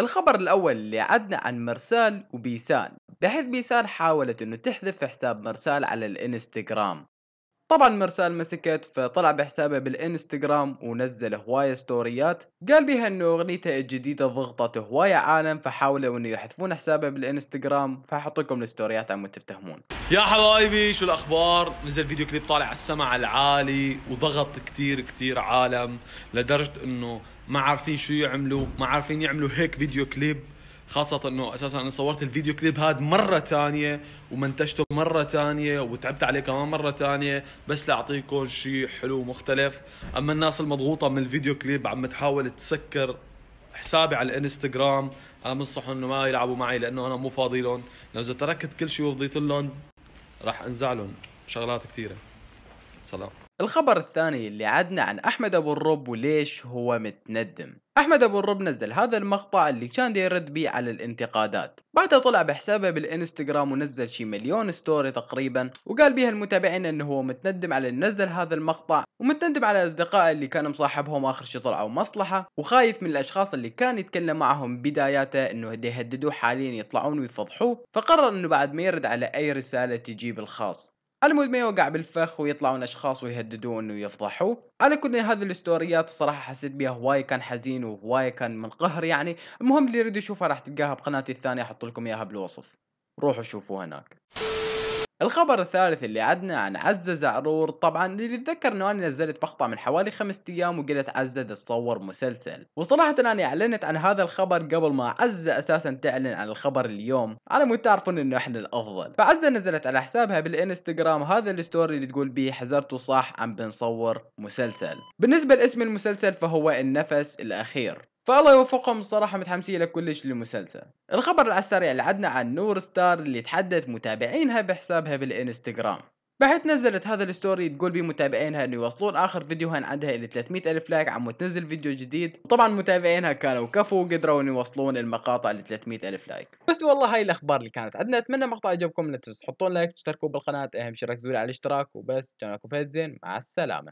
الخبر الأول اللي عدنا عن مرسال وبيسان بحيث بيسان حاولت أنه تحذف حساب مرسال على الإنستغرام طبعا مرسال مسكت فطلع بحسابه بالانستغرام ونزل هواية ستوريات قال بيها انه اغنيته الجديدة ضغطت هواية عالم فحاولوا انه يحذفون حسابه بالانستغرام فحط لكم الستوريات عم تفتهمون يا حبايبي شو الاخبار نزل فيديو كليب طالع على السمع العالي وضغط كتير كتير عالم لدرجة انه ما عارفين شو يعملوا ما عارفين يعملوا هيك فيديو كليب خاصة انه اساسا انا صورت الفيديو كليب هذا مرة ثانية ومنتجته مرة ثانية وتعبت عليه كمان مرة ثانية بس لاعطيكم شيء حلو ومختلف، اما الناس المضغوطة من الفيديو كليب عم تحاول تسكر حسابي على الانستغرام انا بنصحهم انه ما يلعبوا معي لانه انا مو فاضي لهم، لو اذا تركت كل شيء وفضيت لهم راح انزعلهم شغلات كثيرة. سلام الخبر الثاني اللي عدنا عن أحمد أبو الرب وليش هو متندم أحمد أبو الرب نزل هذا المقطع اللي كان يرد بيه على الانتقادات بعدها طلع بحسابه بالإنستغرام ونزل شي مليون ستوري تقريبا وقال بيها المتابعين أنه هو متندم على نزل هذا المقطع ومتندم على أصدقائه اللي كان مصاحبهم آخر شي طلعوا مصلحة وخايف من الأشخاص اللي كان يتكلم معهم بداياته أنه يهددوه حاليا يطلعون ويفضحوه فقرر أنه بعد ما يرد على أي رسالة تجيب الخاص المهم ما يوقع بالفخ ويطلعون اشخاص ويهددون ويفضحوا على كل هذه الاستوريات الصراحه حسيت بها هواي كان حزين وهواي كان من قهر يعني المهم اللي يريد يشوفها راح تلقاها بقناتي الثانيه احط لكم اياها بالوصف روحوا شوفوها هناك الخبر الثالث اللي عدنا عن عزة زعرور طبعا اللي تذكر انه انا نزلت مقطع من حوالي خمسة ايام وقلت عزة تصور مسلسل وصراحة انا اعلنت عن هذا الخبر قبل ما عزة اساسا تعلن عن الخبر اليوم على مود تعرفون انه احنا الافضل فعزة نزلت على حسابها بالانستغرام هذا الستوري اللي تقول بيه حزرت صح عم بنصور مسلسل بالنسبة لاسم المسلسل فهو النفس الاخير فالله يوفقهم الصراحه متحمسين لكلش للمسلسل الخبر على السريع اللي عدنا عن نور ستار اللي تحدث متابعينها بحسابها بالانستغرام بحيث نزلت هذا الستوري تقول بمتابعينها انه يوصلون اخر فيديو عندها الى 300 الف لايك عم تنزل فيديو جديد وطبعا متابعينها كانوا كفو وقدروا ان يوصلون المقاطع ل 300 الف لايك بس والله هاي الاخبار اللي كانت عندنا اتمنى مقطع عجبكم لا تنسوا تحطون لايك وتشتركوا بالقناه اهم شيء ركزوا على الاشتراك وبس كان اكو زين مع السلامه